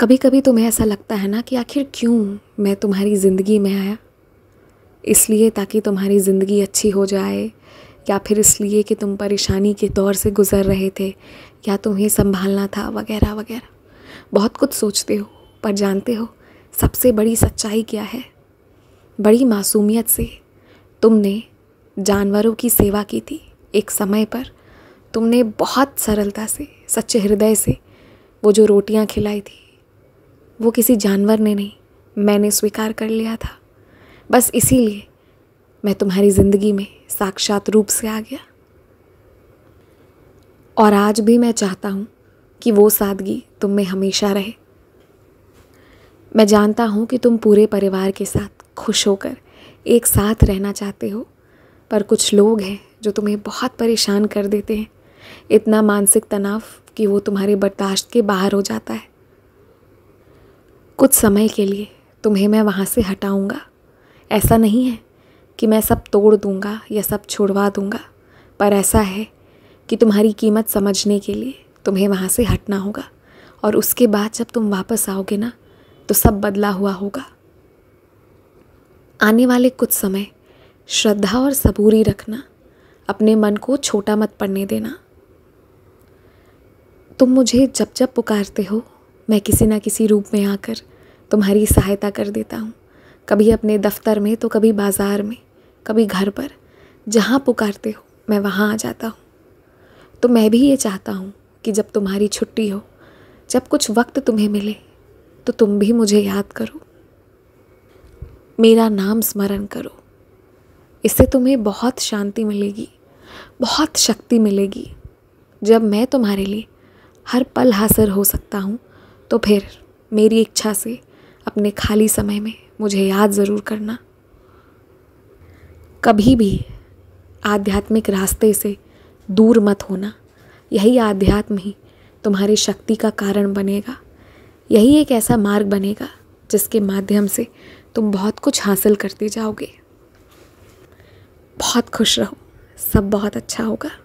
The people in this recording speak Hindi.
कभी कभी तुम्हें ऐसा लगता है ना कि आखिर क्यों मैं तुम्हारी ज़िंदगी में आया इसलिए ताकि तुम्हारी ज़िंदगी अच्छी हो जाए या फिर इसलिए कि तुम परेशानी के दौर से गुज़र रहे थे या तुम्हें संभालना था वगैरह वगैरह बहुत कुछ सोचते हो पर जानते हो सबसे बड़ी सच्चाई क्या है बड़ी मासूमियत से तुमने जानवरों की सेवा की थी एक समय पर तुमने बहुत सरलता से सच्चे हृदय से वो जो रोटियां खिलाई थी वो किसी जानवर ने नहीं मैंने स्वीकार कर लिया था बस इसीलिए मैं तुम्हारी ज़िंदगी में साक्षात रूप से आ गया और आज भी मैं चाहता हूँ कि वो सादगी तुम में हमेशा रहे मैं जानता हूँ कि तुम पूरे परिवार के साथ खुश होकर एक साथ रहना चाहते हो पर कुछ लोग हैं जो तुम्हें बहुत परेशान कर देते हैं इतना मानसिक तनाव कि वो तुम्हारे बर्दाश्त के बाहर हो जाता है कुछ समय के लिए तुम्हें मैं वहाँ से हटाऊँगा ऐसा नहीं है कि मैं सब तोड़ दूँगा या सब छुड़वा दूँगा पर ऐसा है कि तुम्हारी कीमत समझने के लिए तुम्हें वहाँ से हटना होगा और उसके बाद जब तुम वापस आओगे ना तो सब बदला हुआ होगा आने वाले कुछ समय श्रद्धा और सबूरी रखना अपने मन को छोटा मत पड़ने देना तुम मुझे जब जब पुकारते हो मैं किसी ना किसी रूप में आकर तुम्हारी सहायता कर देता हूँ कभी अपने दफ्तर में तो कभी बाज़ार में कभी घर पर जहाँ पुकारते हो मैं वहाँ आ जाता हूँ तो मैं भी ये चाहता हूँ कि जब तुम्हारी छुट्टी हो जब कुछ वक्त तुम्हें मिले तो तुम भी मुझे याद करो मेरा नाम स्मरण करो इससे तुम्हें बहुत शांति मिलेगी बहुत शक्ति मिलेगी जब मैं तुम्हारे लिए हर पल हासिर हो सकता हूँ तो फिर मेरी इच्छा से अपने खाली समय में मुझे याद ज़रूर करना कभी भी आध्यात्मिक रास्ते से दूर मत होना यही आध्यात्म ही तुम्हारी शक्ति का कारण बनेगा यही एक ऐसा मार्ग बनेगा जिसके माध्यम से तुम बहुत कुछ हासिल करते जाओगे बहुत खुश रहो सब बहुत अच्छा होगा